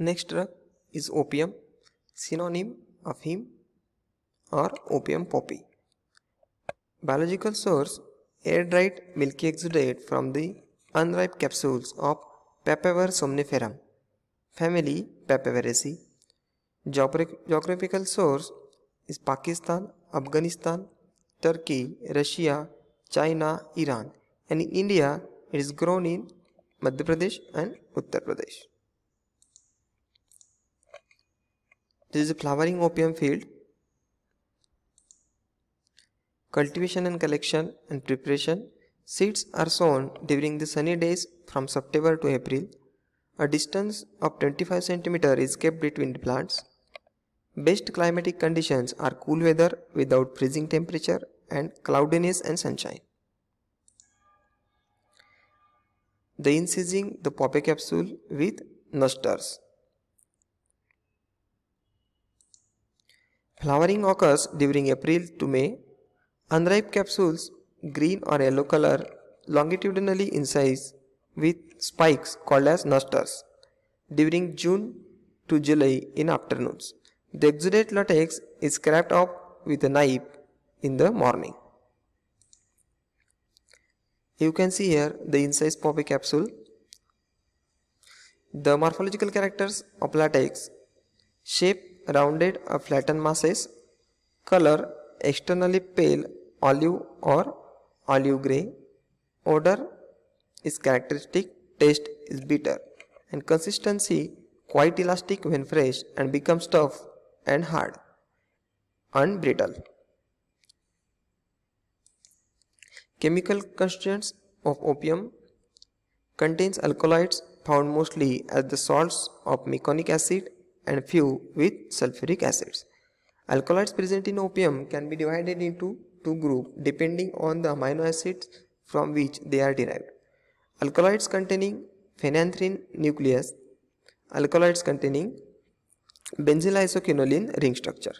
Next drug is opium, synonym of him or opium poppy. Biological source air-dried milky exudate from the unripe capsules of Papaver somniferum, family Papaveraceae. Geographical source is Pakistan, Afghanistan, Turkey, Russia, China, Iran and in India it is grown in Madhya Pradesh and Uttar Pradesh. This is a flowering opium field. Cultivation and collection and preparation. Seeds are sown during the sunny days from September to April. A distance of 25 cm is kept between the plants. Best climatic conditions are cool weather without freezing temperature and cloudiness and sunshine. The incising the poppy capsule with nusters. Flowering occurs during April to May. Unripe capsules, green or yellow color, longitudinally incised, with spikes called as nusters. During June to July in afternoons. The exudate latex is scraped off with a knife in the morning. You can see here the incised poppy capsule. The morphological characters of latex. Shape rounded or uh, flattened masses, color externally pale olive or olive gray, odor is characteristic, taste is bitter and consistency quite elastic when fresh and becomes tough and hard and brittle. Chemical constituents of opium contains alkaloids found mostly as the salts of meconic acid and few with sulfuric acids. Alkaloids present in opium can be divided into two groups depending on the amino acids from which they are derived. Alkaloids containing phenanthrene nucleus, alkaloids containing benzyl isoquinoline ring structure.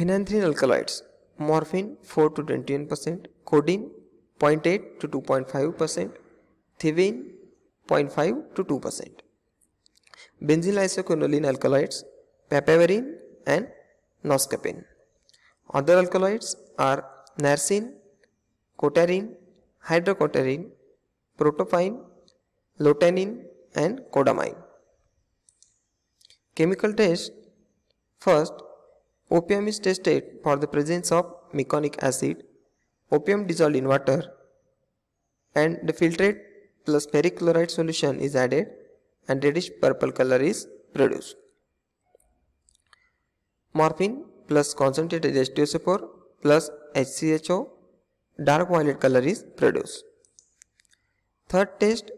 Phenanthrene alkaloids morphine 4 to 21%, codeine 0.8 to 2.5%, thevenin 0.5 to 2% benzyl isoquinoline alkaloids, papaverine and noscapine. Other alkaloids are narcine, cotarine, hydrocotarine, protopine, lotanine and codamine. Chemical test First, opium is tested for the presence of meconic acid, opium dissolved in water and the filtrate plus ferric solution is added and reddish purple color is produced. Morphine plus concentrated h 2 so plus HCHO dark violet color is produced. Third test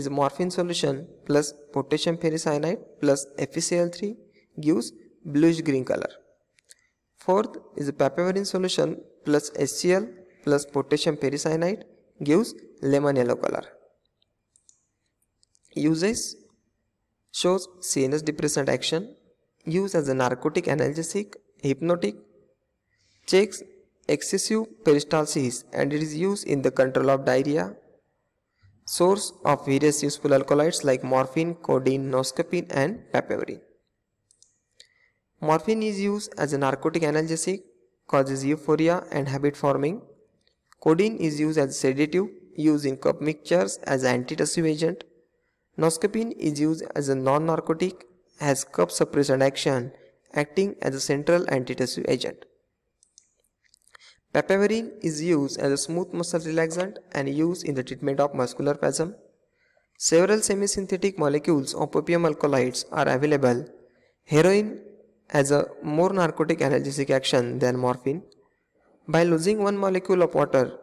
is morphine solution plus potassium ferricyanide plus FeCl3 gives bluish green color. Fourth is papaverine solution plus HCl plus potassium ferricyanide gives lemon yellow color. Uses shows CNS depressant action, used as a narcotic analgesic, hypnotic, checks excessive peristalsis and it is used in the control of diarrhea. Source of various useful alkaloids like morphine, codeine, noscapine and papaverine. Morphine is used as a narcotic analgesic, causes euphoria and habit forming. Codeine is used as sedative, used in cup mixtures as antitussive agent. Noscapine is used as a non-narcotic, has cough suppressant action, acting as a central antitussive agent. Papaverine is used as a smooth muscle relaxant and used in the treatment of muscular spasm. Several semi-synthetic molecules of opium alkaloids are available. Heroin has a more narcotic analgesic action than morphine. By losing one molecule of water,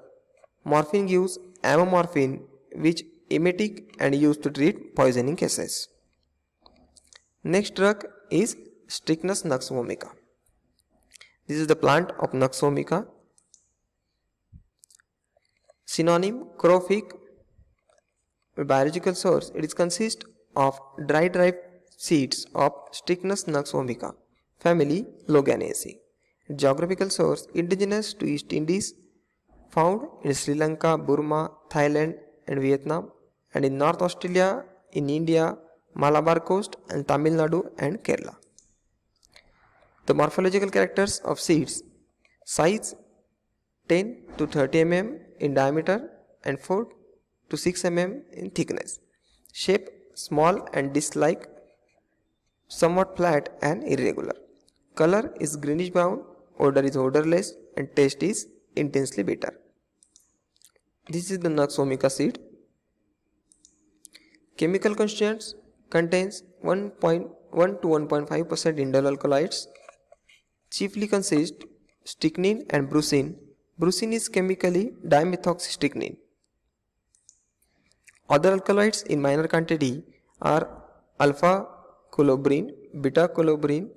morphine gives amomorphine which emetic and used to treat poisoning cases. Next drug is Strychnus vomica. This is the plant of Nux vomica, Synonym Crophic biological source it consists of dry dried seeds of Strychnus vomica. family Loganese. Geographical source indigenous to East Indies found in Sri Lanka, Burma, Thailand and Vietnam and in North Australia, in India, Malabar Coast and Tamil Nadu and Kerala. The morphological characters of seeds size 10 to 30 mm in diameter and 4 to 6 mm in thickness. Shape small and disc-like, somewhat flat and irregular. Color is greenish brown, odor is odorless and taste is intensely bitter. This is the Naxomica seed Chemical constituents contains 1.1 to 1.5% indole alkaloids, chiefly consist strychnine and brucine. Brucine is chemically dimethoxystrychnine. Other alkaloids in minor quantity are alpha colobrine, beta colobrine,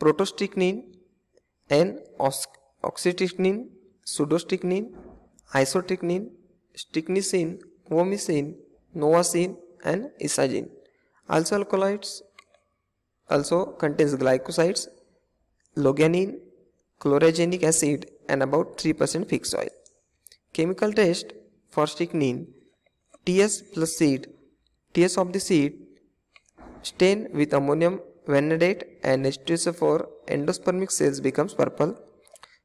protostrychnine, and oxytrychnine, pseudostrychnine, isotrychnine, strychnicine, vomicine, novacin and isagin. Also alkaloids also contains glycosides, loganin, chlorogenic acid and about 3% fixed oil. Chemical test for strychnine TS plus seed TS of the seed stain with ammonium vanadate and H2SO4 endospermic cells becomes purple.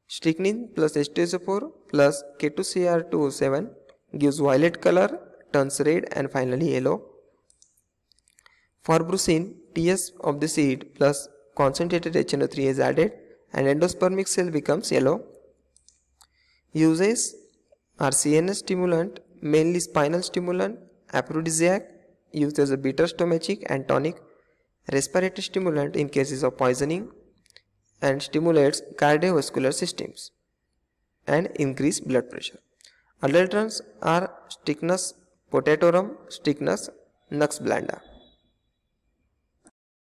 Strychnine plus H2SO4 plus K2CR27 gives violet color turns red and finally yellow. For brucine, TS of the seed plus concentrated HNO3 is added and endospermic cell becomes yellow. Uses are CNS stimulant, mainly spinal stimulant, aphrodisiac, used as a bitter stomachic and tonic, respiratory stimulant in cases of poisoning, and stimulates cardiovascular systems and increase blood pressure. Adulterants are strychnos पोटेटोरम स्टिकनस nux ब्लैंडा